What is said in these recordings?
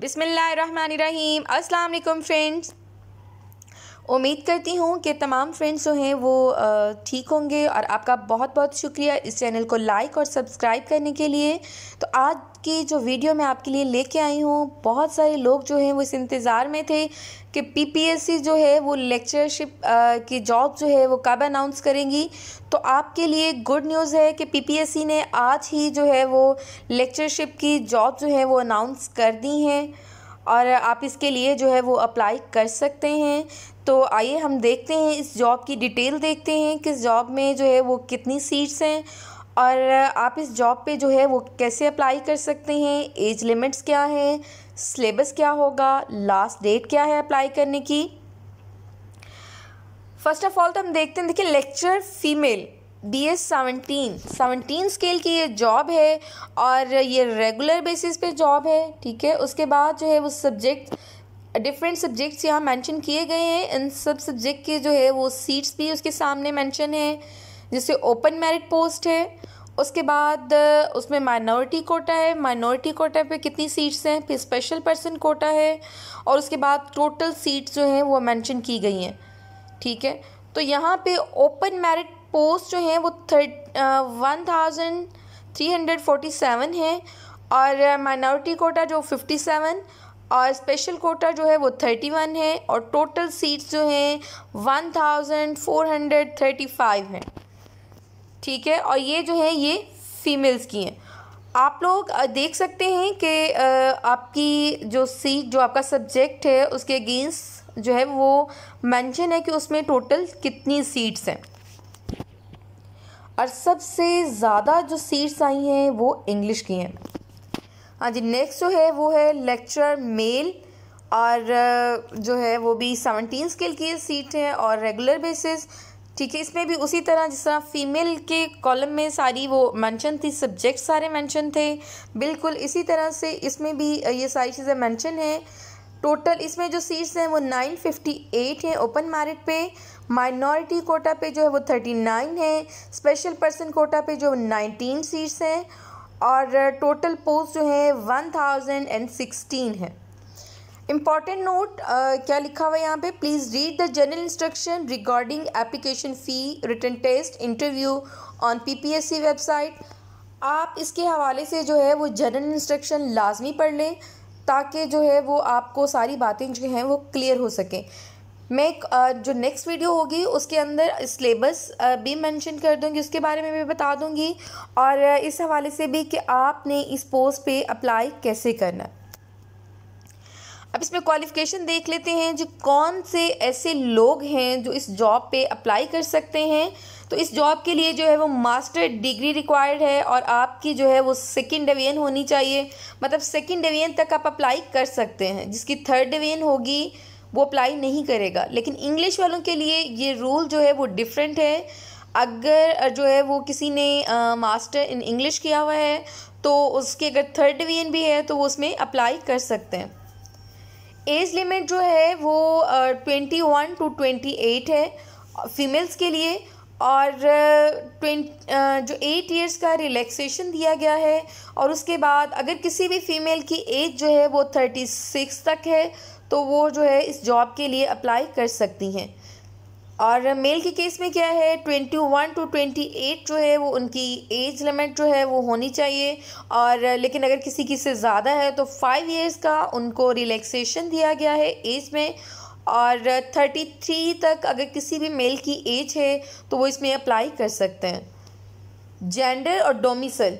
बिसमीम् अल्लाम फ्रेंड्स उम्मीद करती हूँ कि तमाम फ्रेंड्स जो हैं वो ठीक होंगे और आपका बहुत बहुत शुक्रिया इस चैनल को लाइक और सब्सक्राइब करने के लिए तो आज की जो वीडियो मैं आपके लिए लेके आई हूँ बहुत सारे लोग जो हैं वो इस इंतज़ार में थे कि पीपीएससी जो है वो लेक्चरशिप की जॉब जो है वो कब अनाउंस करेंगी तो आपके लिए गुड न्यूज़ है कि पीपीएससी ने आज ही जो है वो लेक्चरशिप की जॉब जो है वो अनाउंस कर दी हैं और आप इसके लिए जो है वो अप्लाई कर सकते हैं तो आइए हम देखते हैं इस जॉब की डिटेल देखते हैं किस जॉब में जो है वो कितनी सीट्स हैं और आप इस जॉब पे जो है वो कैसे अप्लाई कर सकते हैं एज लिमिट्स क्या हैं सिलेबस क्या होगा लास्ट डेट क्या है अप्लाई करने की फ़र्स्ट ऑफ़ ऑल तो हम देखते हैं देखिए lecture female B S seventeen seventeen scale की ये जॉब है और ये रेगुलर बेसिस पे जॉब है ठीक है उसके बाद जो है वो सब्जेक्ट डिफरेंट सब्जेक्ट्स यहाँ मेंशन किए गए हैं इन सब सब्जेक्ट के जो है वो सीट्स भी उसके सामने मेंशन है जैसे ओपन मेरिट पोस्ट है उसके बाद उसमें माइनॉरिटी कोटा है माइनॉरिटी कोटा पे कितनी सीट्स हैं फिर स्पेशल पर्सन कोटा है और उसके बाद टोटल सीट्स जो हैं वो मेंशन की गई हैं ठीक है तो यहाँ पे ओपन मेरिट पोस्ट जो हैं वो thirty one thousand three hundred forty seven है और माइनॉरिटी कोटा जो फिफ्टी सेवन और स्पेशल कोटा जो है वो थर्टी वन है और टोटल सीट्स जो हैं one thousand four hundred thirty five हैं ठीक है और ये जो है ये फीमेल्स की हैं आप लोग देख सकते हैं कि आपकी जो सीट जो आपका सब्जेक्ट है उसके अगेंस्ट जो है वो मेंशन है कि उसमें टोटल कितनी सीट्स हैं और सबसे ज़्यादा जो सीट्स आई हैं वो इंग्लिश की हैं हाँ जी नेक्स्ट जो है वो है लेक्चर मेल और जो है वो भी सेवनटीन स्केल की सीट है और रेगुलर बेसिस ठीक है इसमें भी उसी तरह जिस तरह फीमेल के कॉलम में सारी वो मेंशन थी सब्जेक्ट सारे मेंशन थे बिल्कुल इसी तरह से इसमें भी ये सारी चीज़ें मेंशन हैं टोटल इसमें जो सीट्स हैं वो 958 हैं ओपन मार्केट पे माइनॉरिटी कोटा पे जो है वो 39 है स्पेशल पर्सन कोटा पे जो 19 सीट्स हैं और टोटल uh, पोस्ट जो है 1016 है इम्पॉर्टेंट नोट क्या लिखा हुआ है यहाँ पे please read the general instruction regarding application fee return test interview on PPSC website आप इसके हवाले से जो है वो जनरल इंस्ट्रक्शन लाजमी पढ़ लें ताकि जो है वो आपको सारी बातें जो हैं वो क्लियर हो सकें मैं एक जो नेक्स्ट वीडियो होगी उसके अंदर सिलेबस भी मेंशन कर दूंगी उसके बारे में भी बता दूंगी और इस हवाले से भी कि आपने इस पोस्ट पे अप्लाई कैसे करना अब इसमें क्वालिफ़िकेशन देख लेते हैं जो कौन से ऐसे लोग हैं जो इस जॉब पे अप्लाई कर सकते हैं तो इस जॉब के लिए जो है वो मास्टर डिग्री रिक्वायर्ड है और आपकी जो है वो सेकेंड डिवीजन होनी चाहिए मतलब सेकेंड डिवीजन तक आप अप्लाई कर सकते हैं जिसकी थर्ड डिवीजन होगी वो अप्लाई नहीं करेगा लेकिन इंग्लिश वालों के लिए ये रूल जो है वो डिफरेंट है अगर जो है वो किसी ने मास्टर इन इंग्लिश किया हुआ है तो उसके अगर थर्ड डिवीजन भी है तो वो उसमें अप्लाई कर सकते हैं एज लिमिट जो है वो twenty one two twenty eight है फीमेल्स के लिए और ट्वेंट uh, uh, जो एट ईयर्स का रिलैक्सेशन दिया गया है और उसके बाद अगर किसी भी फीमेल की एज जो है वो थर्टी सिक्स तक है तो वो जो है इस जॉब के लिए अप्लाई कर सकती हैं और मेल के केस में क्या है twenty one two twenty eight जो है वो उनकी एज लिमिट जो है वो होनी चाहिए और uh, लेकिन अगर किसी की से ज़्यादा है तो फाइव इयर्स का उनको रिलैक्सेशन दिया गया है एज में और 33 तक अगर किसी भी मेल की एज है तो वो इसमें अप्लाई कर सकते हैं जेंडर और डोमिसल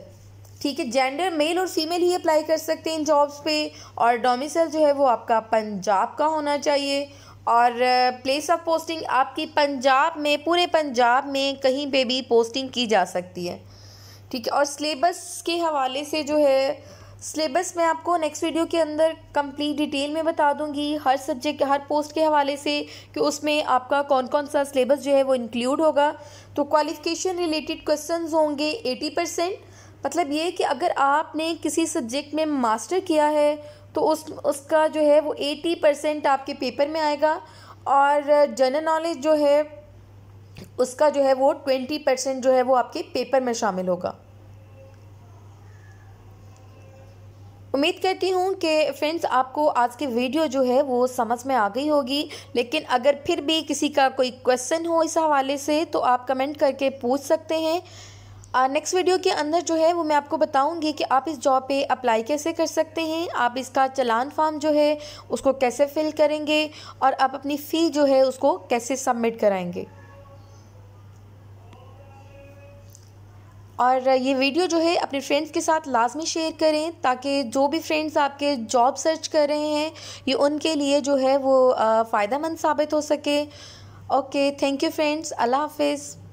ठीक है जेंडर मेल और फीमेल ही अप्लाई कर सकते हैं इन जॉब्स पे और डोमिसल जो है वो आपका पंजाब का होना चाहिए और प्लेस ऑफ पोस्टिंग आपकी पंजाब में पूरे पंजाब में कहीं पे भी पोस्टिंग की जा सकती है ठीक है और सिलेबस के हवाले से जो है सिलेबस मैं आपको नेक्स्ट वीडियो के अंदर कंप्लीट डिटेल में बता दूंगी हर सब्जेक्ट हर पोस्ट के हवाले से कि उसमें आपका कौन कौन सा सिलेबस जो है वो इंक्लूड होगा तो क्वालिफिकेशन रिलेटेड क्वेश्चन होंगे एटी परसेंट मतलब ये कि अगर आपने किसी सब्जेक्ट में मास्टर किया है तो उस उसका जो है वो एटी परसेंट आपके पेपर में आएगा और जनरल नॉलेज जो है उसका जो है वो ट्वेंटी परसेंट जो है वो आपके पेपर में शामिल होगा उम्मीद करती हूँ कि फ्रेंड्स आपको आज की वीडियो जो है वो समझ में आ गई होगी लेकिन अगर फिर भी किसी का कोई क्वेश्चन हो इस हवाले से तो आप कमेंट करके पूछ सकते हैं नेक्स्ट वीडियो के अंदर जो है वो मैं आपको बताऊंगी कि आप इस जॉब पे अप्लाई कैसे कर सकते हैं आप इसका चलान फॉर्म जो है उसको कैसे फिल करेंगे और आप अपनी फ़ी जो है उसको कैसे सबमिट कराएंगे और ये वीडियो जो है अपने फ्रेंड्स के साथ लाजमी शेयर करें ताकि जो भी फ्रेंड्स आपके जॉब सर्च कर रहे हैं ये उनके लिए जो है वो फ़ायदा मंद साबित हो सके ओके थैंक यू फ्रेंड्स अल्लाह हाफिज़